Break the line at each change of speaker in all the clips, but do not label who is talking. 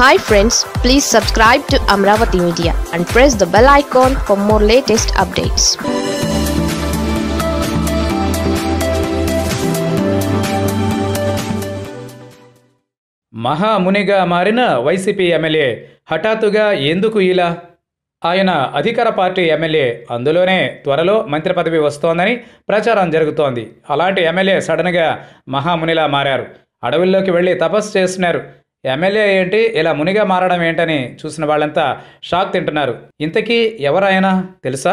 hi friends please subscribe to Amaravati media and press the bell icon for more latest updates మహామునిగా మారిన YCP MLA హఠాత్తుగా ఎందుకు ఇలా ఆయన అధికార పార్టీ ఎమ్మెల్యే అందులోనే త్వరలో మంత్రి పదవి వస్తోందని ప్రచారం జరుగుతోంది అలాంటి ఎమ్మెల్యే సడన్గా మహామునిలా మారారు అడవుల్లోకి వెళ్ళి తపస్సు చేస్తున్నారు ఎమ్మెల్యే ఏంటి ఇలా మునిగా మారడం ఏంటని చూసిన వాళ్ళంతా షాక్ తింటున్నారు ఇంతకీ ఎవరాయనా తెలుసా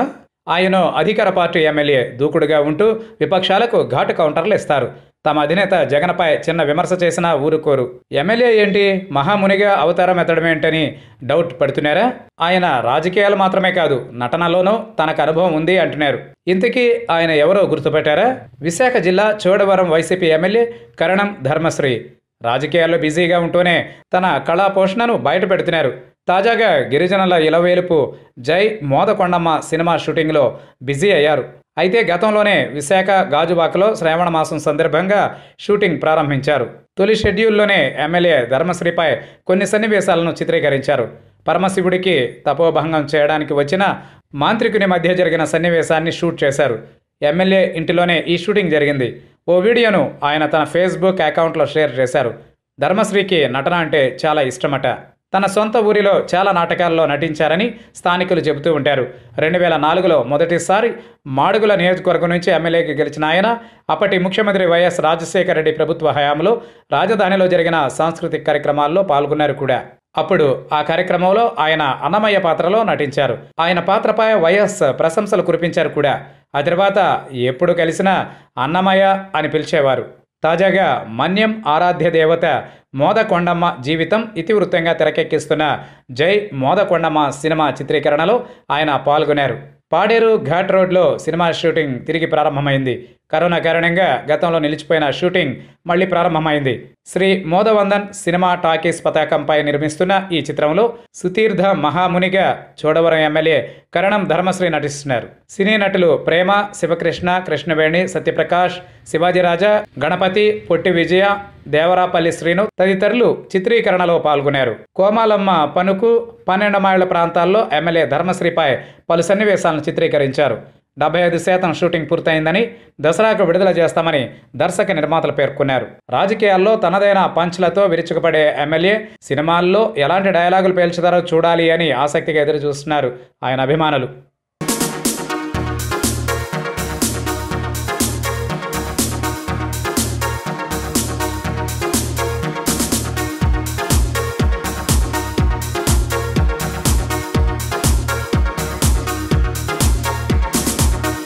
ఆయన అధికార పార్టీ ఎమ్మెల్యే దూకుడుగా ఉంటూ విపక్షాలకు ఘాటు కౌంటర్లు ఇస్తారు తమ అధినేత జగన్పై చిన్న విమర్శ చేసినా ఊరుకోరు ఎమ్మెల్యే ఏంటి మహామునిగా అవతారం ఎత్తడమేంటని డౌట్ పడుతున్నారా ఆయన రాజకీయాలు మాత్రమే కాదు నటనలోనూ తనకు అనుభవం ఉంది అంటున్నారు ఇంతకీ ఆయన ఎవరో గుర్తుపెట్టారా విశాఖ జిల్లా చోడవరం వైసీపీ ఎమ్మెల్యే కరణం ధర్మశ్రీ రాజకీయాల్లో బిజీగా ఉంటూనే తన కళా పోషణను బయట పెడుతున్నారు తాజాగా గిరిజనుల ఇలవేలుపు జై మోదకొండమ్మ సినిమా షూటింగ్లో బిజీ అయ్యారు అయితే గతంలోనే విశాఖ గాజువాకలో శ్రావణ మాసం సందర్భంగా షూటింగ్ ప్రారంభించారు తొలి షెడ్యూల్లోనే ఎమ్మెల్యే ధర్మశ్రీపై కొన్ని సన్నివేశాలను చిత్రీకరించారు పరమశివుడికి తపోభంగం చేయడానికి వచ్చిన మాంత్రికుని మధ్య జరిగిన సన్నివేశాన్ని షూట్ చేశారు ఎమ్మెల్యే ఇంటిలోనే ఈ షూటింగ్ జరిగింది ఓ వీడియోను ఆయన తన ఫేస్బుక్ అకౌంట్లో షేర్ చేశారు ధర్మశ్రీకి నటన అంటే చాలా ఇష్టమట తన సొంత ఊరిలో చాలా నాటకాల్లో నటించారని స్థానికులు చెబుతూ ఉంటారు రెండు వేల నాలుగులో మొదటిసారి మాడుగుల నియోజకవర్గం నుంచి ఎమ్మెల్యేకి గెలిచిన ఆయన అప్పటి ముఖ్యమంత్రి వైఎస్ రాజశేఖర రెడ్డి ప్రభుత్వ హయాంలో రాజధానిలో జరిగిన సాంస్కృతిక కార్యక్రమాల్లో పాల్గొన్నారు కూడా అప్పుడు ఆ కార్యక్రమంలో ఆయన అన్నమయ్య పాత్రలో నటించారు ఆయన పాత్రపై వైఎస్ ప్రశంసలు కురిపించారు కూడా ఆ తర్వాత ఎప్పుడు కలిసినా అన్నమయ్య అని పిలిచేవారు తాజాగా మన్యం ఆరాధ్య దేవత మోదకొండమ్మ జీవితం ఇతివృత్తంగా తెరకెక్కిస్తున్న జై మోదకొండమ్మ సినిమా చిత్రీకరణలో ఆయన పాల్గొన్నారు పాడేరు ఘాట్ రోడ్లో సినిమా షూటింగ్ తిరిగి ప్రారంభమైంది కరోనా కారణంగా గతంలో నిలిచిపోయిన షూటింగ్ మళ్లీ ప్రారంభమైంది శ్రీ మోదవందన్ సినిమా టాకీస్ పతాకంపై నిర్మిస్తున్న ఈ చిత్రంలో సుతీర్థ మహామునిగా చోడవరం ఎమ్మెల్యే కరణం ధర్మశ్రీ నటిస్తున్నారు సినీ నటులు ప్రేమ శివకృష్ణ కృష్ణవేణి సత్యప్రకాష్ శివాజీరాజా గణపతి పొట్టి విజయ దేవరాపల్లి శ్రీను తదితరులు చిత్రీకరణలో పాల్గొన్నారు కోమాలమ్మ పనుకు పన్నెండు మైళ్ళ ప్రాంతాల్లో ఎమ్మెల్యే ధర్మశ్రీపై పలు సన్నివేశాలను చిత్రీకరించారు డెబ్బై ఐదు శాతం షూటింగ్ పూర్తయిందని దసరాకు విడుదల చేస్తామని దర్శక నిర్మాతలు పేర్కొన్నారు రాజకీయాల్లో తనదైన పంచ్లతో విరుచుకుపడే ఎమ్మెల్యే సినిమాల్లో ఎలాంటి డైలాగులు పేల్చుతారో చూడాలి అని ఆసక్తిగా ఎదురు చూస్తున్నారు ఆయన అభిమానులు